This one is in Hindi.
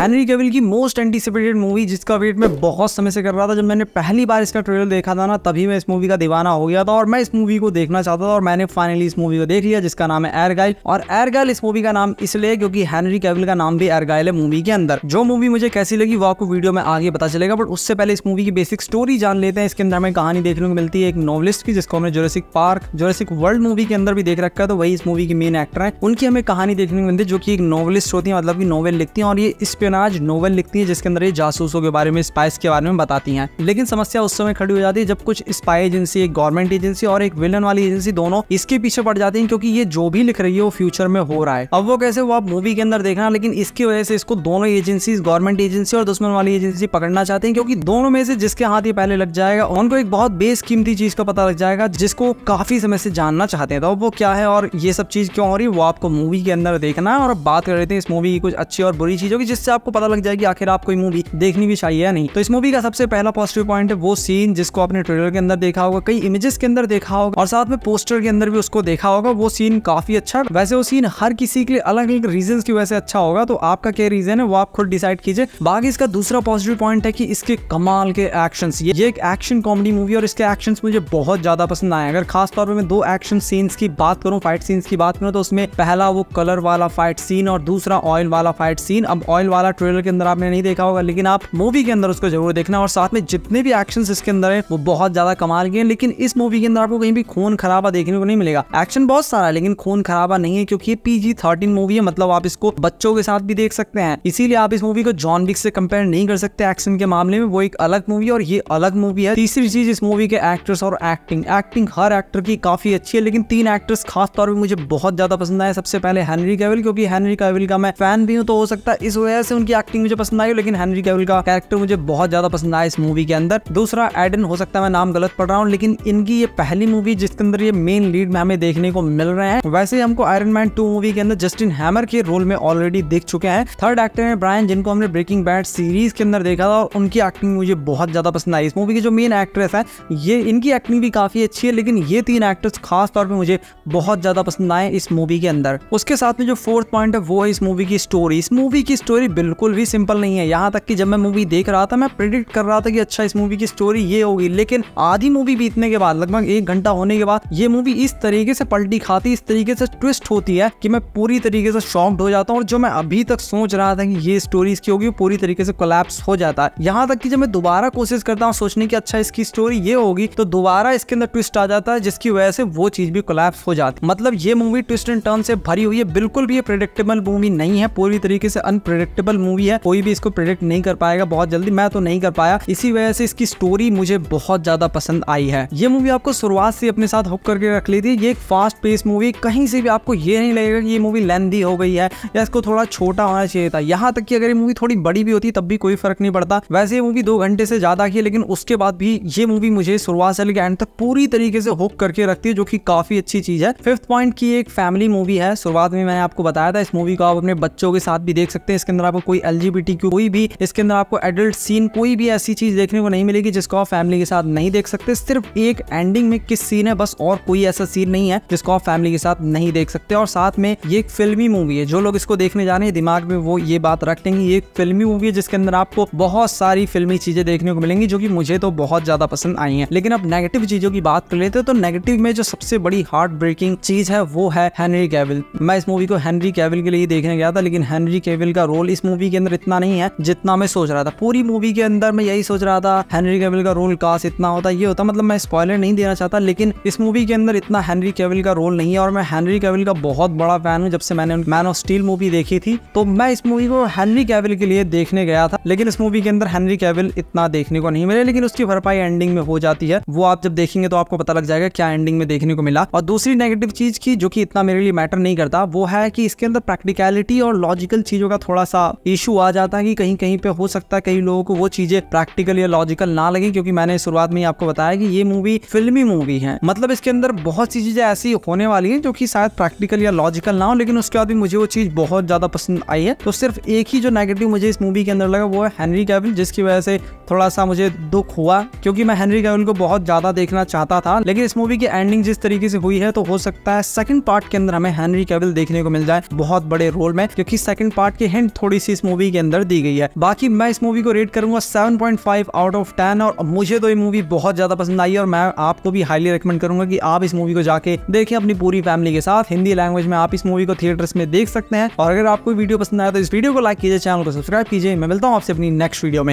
हैनरी केविल की मोस्ट एंटिसिपेटेड मूवी जिसका वेट मैं बहुत समय से कर रहा था जब मैंने पहली बार इसका ट्रेलर देखा था ना तभी मैं इस मूवी का दीवाना हो गया था और मैं इस मूवी को देखना चाहता था और मैंने फाइनली इस मूवी को देख लिया जिसका नाम है एरगाइल और एरगाइल इस मूवी का नाम इसलिए क्योंकि हैनरी केविल का नाम भी एरगाइल है मूवी के अंदर जो मूवी मुझे कैसी लगी वो आपको वीडियो में आगे पता चलेगा बट उससे पहले इस मूवी की बेसिक स्टोरी जान लेते हैं इसके अंदर हमें कहानी देखने को मिलती है एक नॉवलिस्ट की जिसको हमने Jurassic park Jurassic world movie के अंदर भी देख रखा है तो वही इस मूवी की मेन एक्टर है उनकी हमें कहानी देखने को मिलती है जो की एक नॉवलिस्ट होती है मतलब की नॉवल लिखती है और ये इस पे स्पियोनाज नोवेल लिखती है जिसके अंदर ये जासूसों के बारे में स्पाइस के बारे में बताती हैं लेकिन समस्या उस समय खड़ी हो जाती है जब कुछ स्पाई एजेंसी एक गवर्नमेंट एजेंसी और एक विलन वाली एजेंसी दोनों इसके पीछे पड़ जाती है क्योंकि ये जो भी लिख रही है वो फ्यूचर में हो रहा है अब वो कैसे वो आप मूवी के अंदर देखना लेकिन इसकी वजह से इसको दोनों एजेंसी गवर्नमेंट एजेंसी और दुश्मन वाली एजेंसी पकड़ना चाहते हैं क्योंकि दोनों में से जिसके हाथ ये पहले लग जाएगा उनको एक बहुत बेसकीमती चीज का पता लग जाएगा जिसको काफी समय से जानना चाहते हैं तो वो क्या है और ये सब चीज क्यों हो रही है वो आपको मूवी के अंदर देखना है और बात कर रहे थे इस मूवी की कुछ अच्छी और बुरी चीजों की जिससे आपको पता लग जाएगी आखिर आपको मूवी देखनी भी चाहिए या नहीं तो इस मूवी का सबसे पहला पॉजिटिव पॉइंट है वो सीन जिसको आपने ट्रेलर के अंदर देखा होगा कई इमेजेस के अंदर देखा होगा और साथ में पोस्टर के अंदर भी उसको देखा होगा वो सीन काफी अच्छा वैसे वो सीन हर किसी के लिए अलग अलग रीजन की वजह से अच्छा होगा तो आपका क्या रीजन है वो आप खुद डिसाइड कीजिए बाकी इसका दूसरा पॉजिटिव पॉइंट है कि इसके कमाल के एक्शन ये, एक एक्शन कॉमेडी मूवी और इसके एक्शन मुझे बहुत ज्यादा पसंद आए अगर खासतौर पर मैं दो एक्शन सीन्स की बात करूँ फाइट सीन्स की बात करूँ तो उसमें पहला वो कलर वाला फाइट सीन और दूसरा ऑयल वाला फाइट सीन अब ऑयल वाला वाला ट्रेलर के अंदर आपने नहीं देखा होगा लेकिन आप मूवी के अंदर उसको जरूर देखना और साथ में जितने भी एक्शन इसके अंदर है वो बहुत ज्यादा कमाल के हैं लेकिन इस मूवी के अंदर आपको कहीं भी खून खराबा देखने को नहीं मिलेगा एक्शन बहुत सारा है लेकिन खून खराबा नहीं है क्योंकि ये पीजी थर्टीन मूवी है मतलब आप इसको बच्चों के साथ भी देख सकते हैं इसीलिए आप इस मूवी को जॉन विक से कंपेयर नहीं कर सकते एक्शन के मामले में वो एक अलग मूवी और ये अलग मूवी है तीसरी चीज इस मूवी के एक्टर्स और एक्टिंग एक्टिंग हर एक्टर की काफी अच्छी है लेकिन तीन एक्टर्स खास तौर पर मुझे बहुत ज्यादा पसंद आया सबसे पहले हेनरी कैविल क्योंकि हेनरी कैविल का मैं फैन भी हूँ तो हो सकता है इस वजह से उनकी एक्टिंग मुझे पसंद आई लेकिन हेनरी कैवल का कैरेक्टर मुझे बहुत ज्यादा पसंद आया इस मूवी के अंदर दूसरा एडन हो सकता है मैं नाम गलत पढ़ रहा हूँ लेकिन इनकी ये पहली मूवी जिसके अंदर ये मेन लीड में हमें देखने को मिल रहे हैं वैसे हमको आयरन मैन टू मूवी के अंदर जस्टिन हैमर के रोल में ऑलरेडी देख चुके हैं थर्ड एक्टर है ब्रायन जिनको हमने ब्रेकिंग बैड सीरीज के अंदर देखा था और उनकी एक्टिंग मुझे बहुत ज्यादा पसंद आई इस मूवी की जो मेन एक्ट्रेस है ये इनकी एक्टिंग भी काफी अच्छी है लेकिन ये तीन एक्टर्स खास तौर पर मुझे बहुत ज्यादा पसंद आए इस मूवी के अंदर उसके साथ में जो फोर्थ पॉइंट है वो है इस मूवी की स्टोरी इस मूवी की स्टोरी बिल्कुल भी सिंपल नहीं है यहाँ तक कि जब मैं मूवी देख रहा था मैं प्रिडिक्ट कर रहा था कि अच्छा इस मूवी की स्टोरी ये होगी लेकिन आधी मूवी बीतने के बाद लगभग एक घंटा होने के बाद ये मूवी इस तरीके से पलटी खाती इस तरीके से ट्विस्ट होती है कि मैं पूरी तरीके से शॉक्ड हो जाता हूँ और जो मैं अभी तक सोच रहा था कि ये स्टोरी इसकी होगी पूरी तरीके से कोलैप्स हो जाता है यहाँ तक कि जब मैं दोबारा कोशिश करता हूँ सोचने की अच्छा इसकी स्टोरी ये होगी तो दोबारा इसके अंदर ट्विस्ट आ जाता है जिसकी वजह से वो चीज भी कोलैप्स हो जाती मतलब ये मूवी ट्विस्ट एंड टर्न से भरी हुई है बिल्कुल भी ये प्रिडिक्टेबल मूवी नहीं है पूरी तरीके से अनप्रिडिक्टेबल इनक्रेडिबल मूवी है कोई भी इसको प्रेडिक्ट नहीं कर पाएगा बहुत जल्दी मैं तो नहीं कर पाया इसी वजह से इसकी स्टोरी मुझे बहुत ज्यादा पसंद आई है ये मूवी आपको शुरुआत से अपने साथ हुक करके रख ली थी ये एक फास्ट पेस मूवी कहीं से भी आपको ये नहीं लगेगा कि ये मूवी लेंदी हो गई है या इसको थोड़ा छोटा होना चाहिए था यहाँ तक कि अगर ये मूवी थोड़ी बड़ी भी होती तब भी कोई फर्क नहीं पड़ता वैसे ये मूवी दो घंटे से ज्यादा की है लेकिन उसके बाद भी ये मूवी मुझे शुरुआत से लेकर एंड तक पूरी तरीके से हुक करके रखती है जो कि काफी अच्छी चीज है फिफ्थ पॉइंट की एक फैमिली मूवी है शुरुआत में मैंने आपको बताया था इस मूवी को आप अपने बच्चों के साथ भी देख सकते हैं इसके अंदर आप आपको कोई एल कोई भी इसके अंदर आपको एडल्ट सीन कोई भी ऐसी चीज देखने को नहीं मिलेगी जिसको आप फैमिली के साथ नहीं देख सकते सिर्फ एक एंडिंग में किस सीन है बस और कोई ऐसा सीन नहीं है जिसको आप फैमिली के साथ नहीं देख सकते और साथ में ये एक फिल्मी मूवी है जो लोग इसको देखने जा रहे हैं दिमाग में वो ये बात रख लेंगे ये एक फिल्मी मूवी है जिसके अंदर आपको बहुत सारी फिल्मी चीजें देखने को मिलेंगी जो कि मुझे तो बहुत ज्यादा पसंद आई है लेकिन अब नेगेटिव चीजों की बात कर लेते हैं तो नेगेटिव में जो सबसे बड़ी हार्ट ब्रेकिंग चीज है वो है हेनरी कैविल मैं इस मूवी को हेनरी कैविल के लिए देखने गया था लेकिन हेनरी कैविल का रोल इस मूवी के अंदर इतना नहीं है जितना मैं सोच रहा था पूरी मूवी के अंदर मैं यही सोच रहा था हेनरी केवल का रोल काश इतना होता ये होता मतलब मैं स्पॉयलर नहीं देना चाहता लेकिन इस मूवी के अंदर इतना हेनरी केवल का रोल नहीं है और मैं हेनरी केवल का बहुत बड़ा फैन हूँ जब से मैंने मैन ऑफ स्टील मूवी देखी थी तो मैं इस मूवी को हेनरी केवल के लिए देखने गया था लेकिन इस मूवी के अंदर हेनरी कैविल इतना देखने को नहीं मिले लेकिन उसकी भरपाई एंडिंग में हो जाती है वो आप जब देखेंगे तो आपको पता लग जाएगा क्या एंडिंग में देखने को मिला और दूसरी नेगेटिव चीज की जो कि इतना मेरे लिए मैटर नहीं करता वो है कि इसके अंदर प्रैक्टिकलिटी और लॉजिकल चीजों का थोड़ा सा इशू आ जाता है कि कहीं कहीं पे हो सकता है कई लोगों को वो चीजें प्रैक्टिकल या लॉजिकल ना लगे क्योंकि मैंने शुरुआत में आपको बताया कि ये मूवी फिल्मी मूवी है मतलब इसके अंदर बहुत सी चीजें ऐसी होने वाली है जो की शायद प्रैक्टिकल या लॉजिकल ना हो लेकिन उसके बाद भी मुझे वो चीज बहुत ज्यादा पसंद आई है तो सिर्फ एक ही जो नेगेटिव मुझे इस मूवी के अंदर लगा वो हैनरी कैबिन जिसकी वजह से थोड़ा सा मुझे दुख हुआ क्योंकि मैं हेनरी कैबिन को बहुत ज्यादा देखना चाहता था लेकिन इस मूवी की एंडिंग जिस तरीके से हुई है तो हो सकता है सेकंड पार्ट के अंदर हमें हेनरी कैविल देखने को मिल जाए बहुत बड़े रोल में क्योंकि सेकंड पार्ट की हिंट थोड़ी सी सी इस मूवी के अंदर दी गई है बाकी मैं इस मूवी को रेट करूंगा 7.5 आउट ऑफ 10 और मुझे तो ये मूवी बहुत ज्यादा पसंद आई और मैं आपको भी हाईली रिकमेंड करूंगा कि आप इस मूवी को जाके देखें अपनी पूरी फैमिली के साथ हिंदी लैंग्वेज में आप इस मूवी को थिएटर्स में देख सकते हैं और अगर आपको वीडियो पसंद आया तो इस वीडियो को लाइक कीजिए चैनल को सब्सक्राइब कीजिए मैं मिलता हूँ आपसे अपनी नेक्स्ट वीडियो में